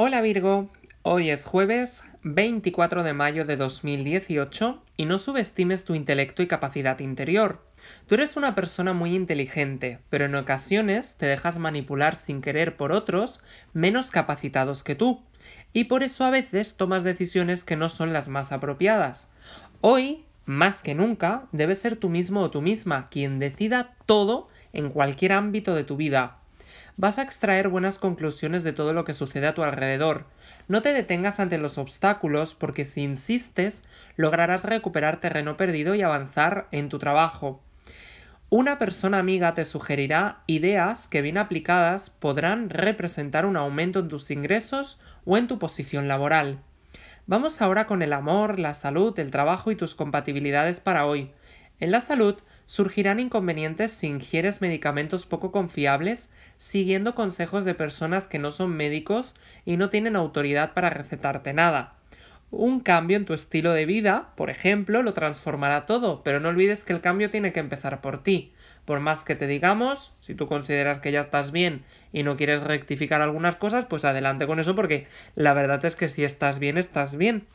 Hola Virgo, hoy es jueves 24 de mayo de 2018 y no subestimes tu intelecto y capacidad interior. Tú eres una persona muy inteligente, pero en ocasiones te dejas manipular sin querer por otros menos capacitados que tú, y por eso a veces tomas decisiones que no son las más apropiadas. Hoy, más que nunca, debes ser tú mismo o tú misma quien decida todo en cualquier ámbito de tu vida vas a extraer buenas conclusiones de todo lo que sucede a tu alrededor. No te detengas ante los obstáculos porque si insistes, lograrás recuperar terreno perdido y avanzar en tu trabajo. Una persona amiga te sugerirá ideas que bien aplicadas podrán representar un aumento en tus ingresos o en tu posición laboral. Vamos ahora con el amor, la salud, el trabajo y tus compatibilidades para hoy. En la salud, surgirán inconvenientes si ingieres medicamentos poco confiables, siguiendo consejos de personas que no son médicos y no tienen autoridad para recetarte nada. Un cambio en tu estilo de vida, por ejemplo, lo transformará todo, pero no olvides que el cambio tiene que empezar por ti. Por más que te digamos, si tú consideras que ya estás bien y no quieres rectificar algunas cosas, pues adelante con eso porque la verdad es que si estás bien, estás bien.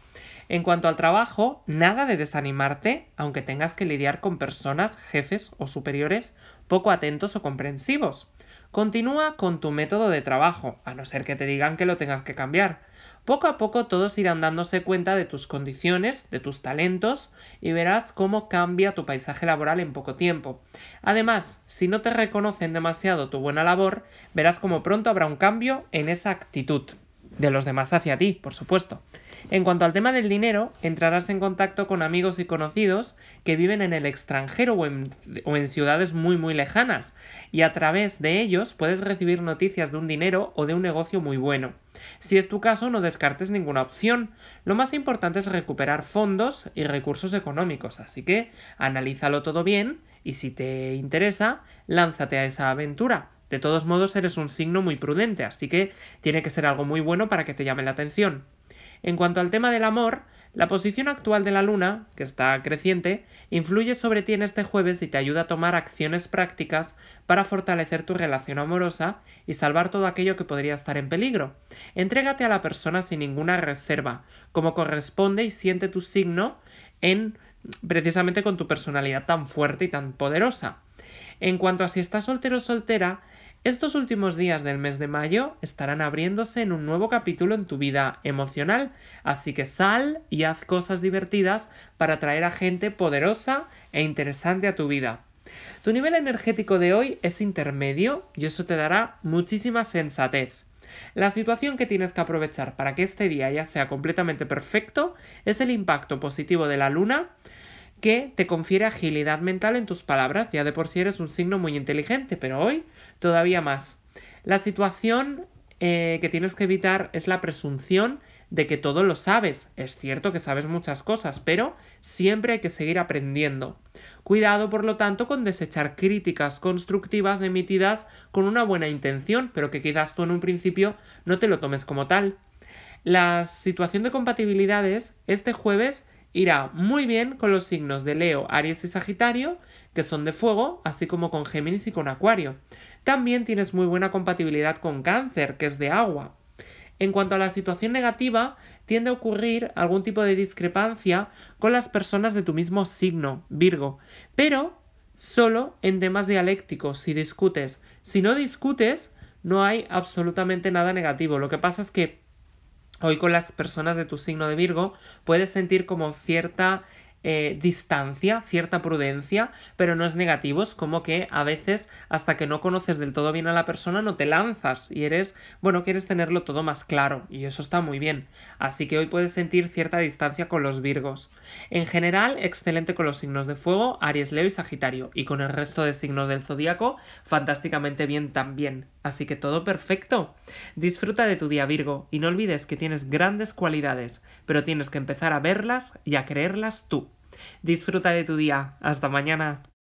En cuanto al trabajo, nada de desanimarte, aunque tengas que lidiar con personas, jefes o superiores poco atentos o comprensivos. Continúa con tu método de trabajo, a no ser que te digan que lo tengas que cambiar. Poco a poco todos irán dándose cuenta de tus condiciones, de tus talentos y verás cómo cambia tu paisaje laboral en poco tiempo. Además, si no te reconocen demasiado tu buena labor, verás cómo pronto habrá un cambio en esa actitud de los demás hacia ti, por supuesto. En cuanto al tema del dinero, entrarás en contacto con amigos y conocidos que viven en el extranjero o en, ciudades muy muy lejanas, y a través de ellos puedes recibir noticias de un dinero o de un negocio muy bueno. Si es tu caso, no descartes ninguna opción. Lo más importante es recuperar fondos y recursos económicos, así que analízalo todo bien y si te interesa, lánzate a esa aventura. De todos modos, eres un signo muy prudente, así que tiene que ser algo muy bueno para que te llame la atención. En cuanto al tema del amor, la posición actual de la luna, que está creciente, influye sobre ti en este jueves y te ayuda a tomar acciones prácticas para fortalecer tu relación amorosa y salvar todo aquello que podría estar en peligro. Entrégate a la persona sin ninguna reserva, como corresponde y siente tu signo en precisamente con tu personalidad tan fuerte y tan poderosa. En cuanto a si estás soltero o soltera, estos últimos días del mes de mayo estarán abriéndose en un nuevo capítulo en tu vida emocional, así que sal y haz cosas divertidas para atraer a gente poderosa e interesante a tu vida. Tu nivel energético de hoy es intermedio y eso te dará muchísima sensatez. La situación que tienes que aprovechar para que este día ya sea completamente perfecto es el impacto positivo de la luna que te confiere agilidad mental en tus palabras. Ya de por sí eres un signo muy inteligente, pero hoy todavía más. La situación eh, que tienes que evitar es la presunción de que todo lo sabes. Es cierto que sabes muchas cosas, pero siempre hay que seguir aprendiendo. Cuidado, por lo tanto, con desechar críticas constructivas emitidas con una buena intención, pero que quizás tú en un principio no te lo tomes como tal. La situación de compatibilidades este jueves irá muy bien con los signos de Leo, Aries y Sagitario, que son de fuego, así como con Géminis y con Acuario. También tienes muy buena compatibilidad con Cáncer, que es de agua. En cuanto a la situación negativa, tiende a ocurrir algún tipo de discrepancia con las personas de tu mismo signo, Virgo, pero solo en temas dialécticos, si discutes. Si no discutes, no hay absolutamente nada negativo. Lo que pasa es que Hoy con las personas de tu signo de Virgo puedes sentir como cierta eh, distancia, cierta prudencia, pero no es negativo, como que a veces hasta que no conoces del todo bien a la persona no te lanzas y eres, bueno, quieres tenerlo todo más claro y eso está muy bien. Así que hoy puedes sentir cierta distancia con los Virgos. En general, excelente con los signos de fuego, Aries, Leo y Sagitario y con el resto de signos del zodiaco, fantásticamente bien también. Así que todo perfecto. Disfruta de tu día Virgo y no olvides que tienes grandes cualidades, pero tienes que empezar a verlas y a creerlas tú. Disfruta de tu día. Hasta mañana.